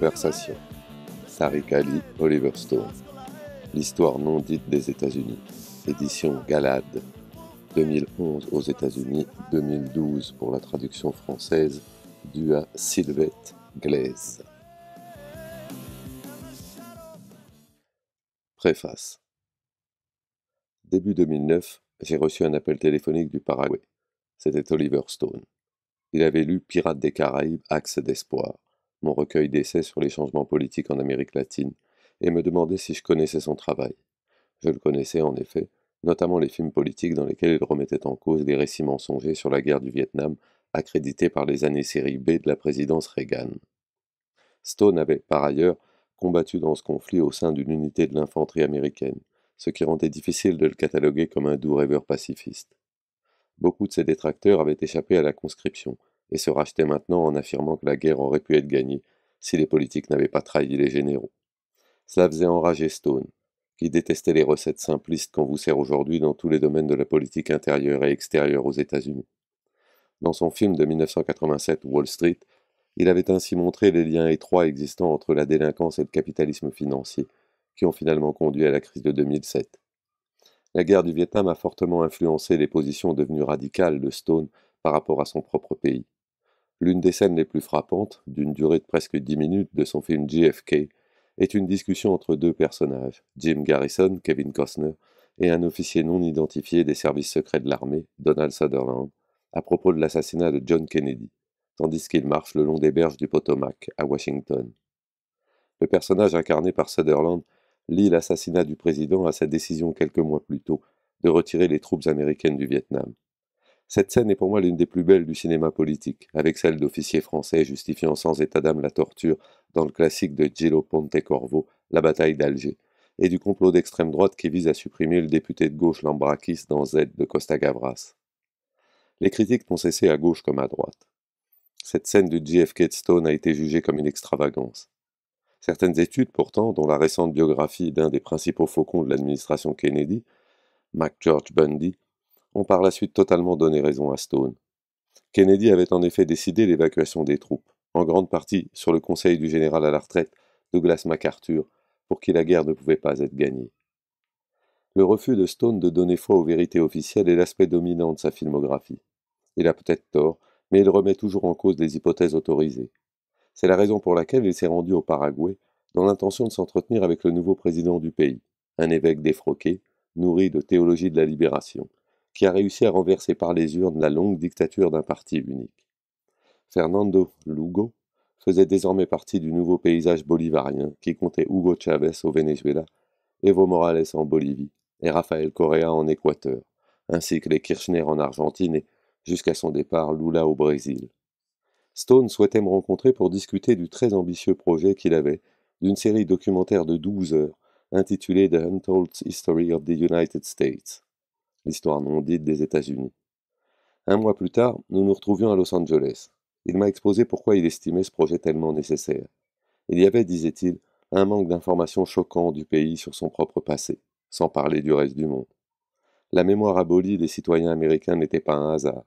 Conversation. Sarikali Oliver Stone. L'histoire non dite des États-Unis. Édition Galade. 2011 aux États-Unis, 2012 pour la traduction française due à Sylvette Glaise. Préface. Début 2009, j'ai reçu un appel téléphonique du Paraguay. C'était Oliver Stone. Il avait lu Pirates des Caraïbes, Axe d'espoir mon recueil d'essais sur les changements politiques en Amérique latine, et me demandait si je connaissais son travail. Je le connaissais en effet, notamment les films politiques dans lesquels il remettait en cause les récits mensongers sur la guerre du Vietnam accrédités par les années série B de la présidence Reagan. Stone avait, par ailleurs, combattu dans ce conflit au sein d'une unité de l'infanterie américaine, ce qui rendait difficile de le cataloguer comme un doux rêveur pacifiste. Beaucoup de ses détracteurs avaient échappé à la conscription, et se rachetait maintenant en affirmant que la guerre aurait pu être gagnée si les politiques n'avaient pas trahi les généraux. Cela faisait enrager Stone, qui détestait les recettes simplistes qu'on vous sert aujourd'hui dans tous les domaines de la politique intérieure et extérieure aux États-Unis. Dans son film de 1987 Wall Street, il avait ainsi montré les liens étroits existants entre la délinquance et le capitalisme financier, qui ont finalement conduit à la crise de 2007. La guerre du Vietnam a fortement influencé les positions devenues radicales de Stone par rapport à son propre pays. L'une des scènes les plus frappantes, d'une durée de presque 10 minutes, de son film JFK, est une discussion entre deux personnages, Jim Garrison, Kevin Costner, et un officier non identifié des services secrets de l'armée, Donald Sutherland, à propos de l'assassinat de John Kennedy, tandis qu'il marche le long des berges du Potomac, à Washington. Le personnage incarné par Sutherland lie l'assassinat du président à sa décision quelques mois plus tôt de retirer les troupes américaines du Vietnam. Cette scène est pour moi l'une des plus belles du cinéma politique, avec celle d'officiers français justifiant sans état d'âme la torture dans le classique de Gillo Pontecorvo, La bataille d'Alger, et du complot d'extrême droite qui vise à supprimer le député de gauche Lambrakis dans Z de Costa Gavras. Les critiques n'ont cessé à gauche comme à droite. Cette scène du JFK Stone a été jugée comme une extravagance. Certaines études, pourtant, dont la récente biographie d'un des principaux faucons de l'administration Kennedy, Mac George Bundy, ont par la suite totalement donné raison à Stone. Kennedy avait en effet décidé l'évacuation des troupes, en grande partie sur le conseil du général à la retraite, Douglas MacArthur, pour qui la guerre ne pouvait pas être gagnée. Le refus de Stone de donner foi aux vérités officielles est l'aspect dominant de sa filmographie. Il a peut-être tort, mais il remet toujours en cause les hypothèses autorisées. C'est la raison pour laquelle il s'est rendu au Paraguay dans l'intention de s'entretenir avec le nouveau président du pays, un évêque défroqué, nourri de théologie de la libération, qui a réussi à renverser par les urnes la longue dictature d'un parti unique. Fernando Lugo faisait désormais partie du nouveau paysage bolivarien qui comptait Hugo Chavez au Venezuela, Evo Morales en Bolivie et Rafael Correa en Équateur, ainsi que les Kirchner en Argentine et, jusqu'à son départ, Lula au Brésil. Stone souhaitait me rencontrer pour discuter du très ambitieux projet qu'il avait, d'une série documentaire de 12 heures, intitulée The Untold History of the United States l'histoire non dite des États-Unis. Un mois plus tard, nous nous retrouvions à Los Angeles. Il m'a exposé pourquoi il estimait ce projet tellement nécessaire. Il y avait, disait-il, un manque d'informations choquant du pays sur son propre passé, sans parler du reste du monde. La mémoire abolie des citoyens américains n'était pas un hasard.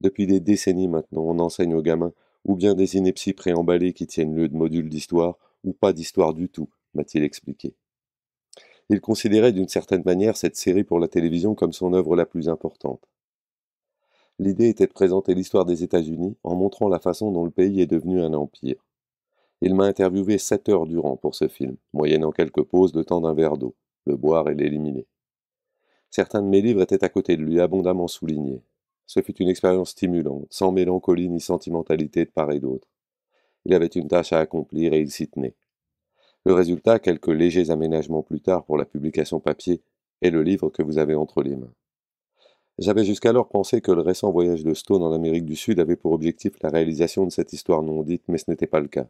Depuis des décennies maintenant, on enseigne aux gamins ou bien des inepties préemballées qui tiennent lieu de modules d'histoire ou pas d'histoire du tout, m'a-t-il expliqué. Il considérait d'une certaine manière cette série pour la télévision comme son œuvre la plus importante. L'idée était de présenter l'histoire des États-Unis en montrant la façon dont le pays est devenu un empire. Il m'a interviewé sept heures durant pour ce film, moyennant quelques pauses de temps d'un verre d'eau, le boire et l'éliminer. Certains de mes livres étaient à côté de lui, abondamment soulignés. Ce fut une expérience stimulante, sans mélancolie ni sentimentalité de part et d'autre. Il avait une tâche à accomplir et il s'y tenait. Le résultat, quelques légers aménagements plus tard pour la publication papier, est le livre que vous avez entre les mains. J'avais jusqu'alors pensé que le récent voyage de Stone en Amérique du Sud avait pour objectif la réalisation de cette histoire non dite, mais ce n'était pas le cas.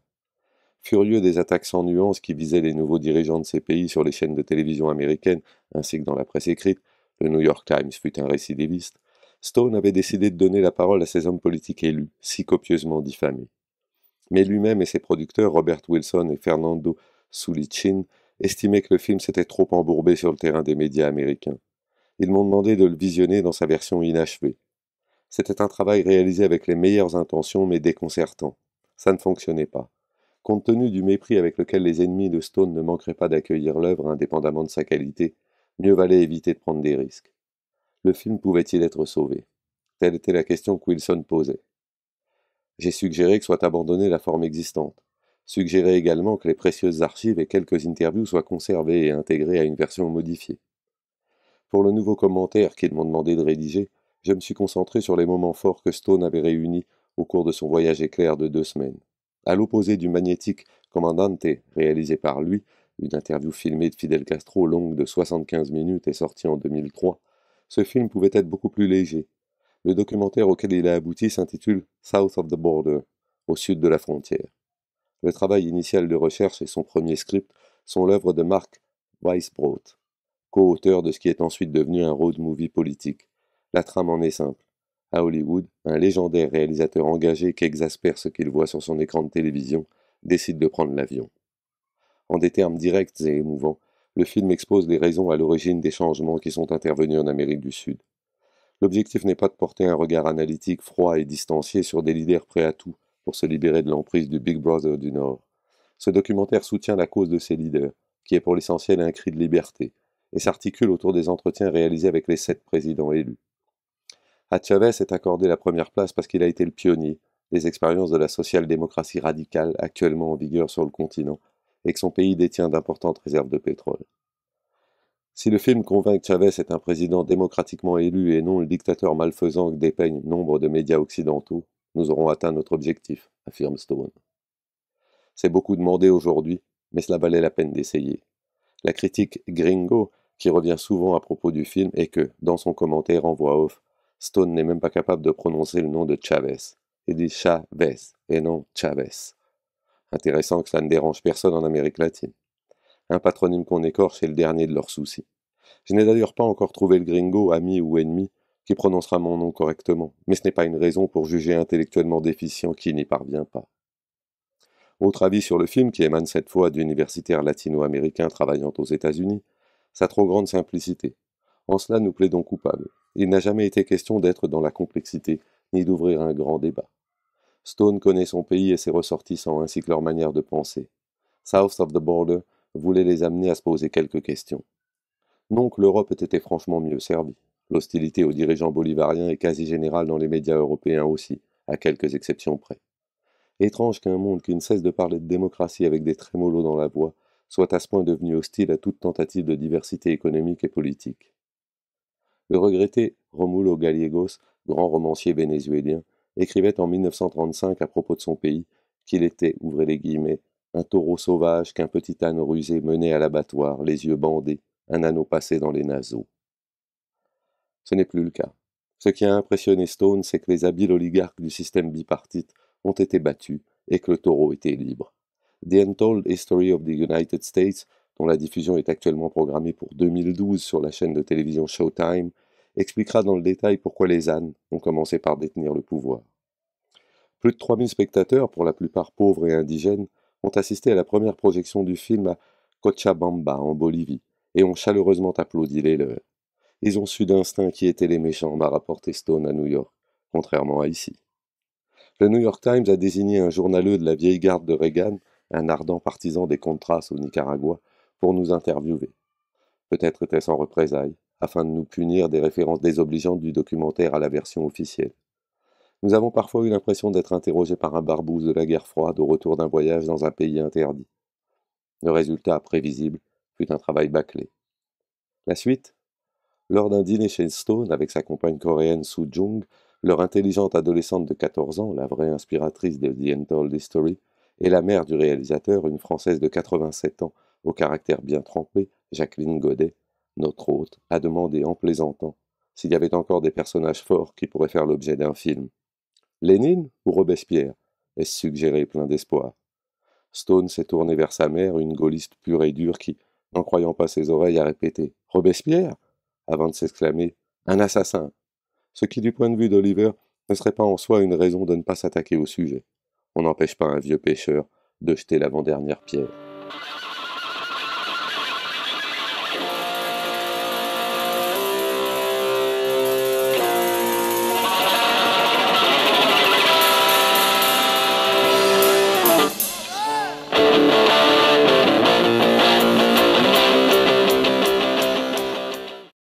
Furieux des attaques sans nuance qui visaient les nouveaux dirigeants de ces pays sur les chaînes de télévision américaines, ainsi que dans la presse écrite, le New York Times fut un récidiviste, Stone avait décidé de donner la parole à ces hommes politiques élus, si copieusement diffamés. Mais lui-même et ses producteurs, Robert Wilson et Fernando Chin estimait que le film s'était trop embourbé sur le terrain des médias américains. Ils m'ont demandé de le visionner dans sa version inachevée. C'était un travail réalisé avec les meilleures intentions mais déconcertant. Ça ne fonctionnait pas. Compte tenu du mépris avec lequel les ennemis de Stone ne manqueraient pas d'accueillir l'œuvre indépendamment de sa qualité, mieux valait éviter de prendre des risques. Le film pouvait-il être sauvé Telle était la question que Wilson posait. J'ai suggéré que soit abandonnée la forme existante suggérait également que les précieuses archives et quelques interviews soient conservées et intégrées à une version modifiée. Pour le nouveau commentaire qu'ils m'ont demandé de rédiger, je me suis concentré sur les moments forts que Stone avait réunis au cours de son voyage éclair de deux semaines. À l'opposé du magnétique Commandante, réalisé par lui, une interview filmée de Fidel Castro longue de 75 minutes et sortie en 2003, ce film pouvait être beaucoup plus léger. Le documentaire auquel il a abouti s'intitule South of the Border, au sud de la frontière. Le travail initial de recherche et son premier script sont l'œuvre de Mark Weisbrot, co-auteur de ce qui est ensuite devenu un road movie politique. La trame en est simple. À Hollywood, un légendaire réalisateur engagé qui exaspère ce qu'il voit sur son écran de télévision décide de prendre l'avion. En des termes directs et émouvants, le film expose les raisons à l'origine des changements qui sont intervenus en Amérique du Sud. L'objectif n'est pas de porter un regard analytique froid et distancié sur des leaders prêts à tout, pour se libérer de l'emprise du Big Brother du Nord. Ce documentaire soutient la cause de ses leaders, qui est pour l'essentiel un cri de liberté, et s'articule autour des entretiens réalisés avec les sept présidents élus. A Chavez est accordé la première place parce qu'il a été le pionnier des expériences de la social-démocratie radicale actuellement en vigueur sur le continent, et que son pays détient d'importantes réserves de pétrole. Si le film convainc que Chavez est un président démocratiquement élu et non le dictateur malfaisant que dépeignent nombre de médias occidentaux, nous aurons atteint notre objectif, affirme Stone. C'est beaucoup demandé aujourd'hui, mais cela valait la peine d'essayer. La critique gringo qui revient souvent à propos du film est que, dans son commentaire en voix off, Stone n'est même pas capable de prononcer le nom de Chavez. Il dit Chavez et non Chavez. Intéressant que ça ne dérange personne en Amérique latine. Un patronyme qu'on écorche est le dernier de leurs soucis. Je n'ai d'ailleurs pas encore trouvé le gringo, ami ou ennemi, qui prononcera mon nom correctement, mais ce n'est pas une raison pour juger intellectuellement déficient qui n'y parvient pas. Autre avis sur le film qui émane cette fois d'universitaires latino-américains travaillant aux États-Unis, sa trop grande simplicité. En cela nous plaidons coupables. Il n'a jamais été question d'être dans la complexité, ni d'ouvrir un grand débat. Stone connaît son pays et ses ressortissants ainsi que leur manière de penser. South of the Border voulait les amener à se poser quelques questions. Donc l'Europe était franchement mieux servie. L'hostilité aux dirigeants bolivariens est quasi générale dans les médias européens aussi, à quelques exceptions près. Étrange qu'un monde qui ne cesse de parler de démocratie avec des trémolos dans la voix soit à ce point devenu hostile à toute tentative de diversité économique et politique. Le regretté Romulo Gallegos, grand romancier vénézuélien, écrivait en 1935 à propos de son pays qu'il était, ouvrez les guillemets, un taureau sauvage qu'un petit âne rusé menait à l'abattoir, les yeux bandés, un anneau passé dans les naseaux. Ce n'est plus le cas. Ce qui a impressionné Stone, c'est que les habiles oligarques du système bipartite ont été battus et que le taureau était libre. The Untold History of the United States, dont la diffusion est actuellement programmée pour 2012 sur la chaîne de télévision Showtime, expliquera dans le détail pourquoi les ânes ont commencé par détenir le pouvoir. Plus de 3000 spectateurs, pour la plupart pauvres et indigènes, ont assisté à la première projection du film à Cochabamba, en Bolivie, et ont chaleureusement applaudi les leurs. Ils ont su d'instinct qui étaient les méchants, à rapporter Stone à New York, contrairement à ici. Le New York Times a désigné un journaleux de la vieille garde de Reagan, un ardent partisan des Contras au Nicaragua, pour nous interviewer. Peut-être était-ce en représailles, afin de nous punir des références désobligeantes du documentaire à la version officielle. Nous avons parfois eu l'impression d'être interrogés par un barbouze de la guerre froide au retour d'un voyage dans un pays interdit. Le résultat prévisible fut un travail bâclé. La suite lors d'un dîner chez Stone avec sa compagne coréenne Soo Jung, leur intelligente adolescente de 14 ans, la vraie inspiratrice de The Untold History, et la mère du réalisateur, une Française de 87 ans, au caractère bien trempé, Jacqueline Godet, notre hôte, a demandé en plaisantant s'il y avait encore des personnages forts qui pourraient faire l'objet d'un film. Lénine ou Robespierre est suggéré plein d'espoir. Stone s'est tourné vers sa mère, une gaulliste pure et dure qui, n'en croyant pas ses oreilles, a répété Robespierre avant de s'exclamer Un assassin Ce qui, du point de vue d'Oliver, ne serait pas en soi une raison de ne pas s'attaquer au sujet. On n'empêche pas un vieux pêcheur de jeter l'avant-dernière pierre.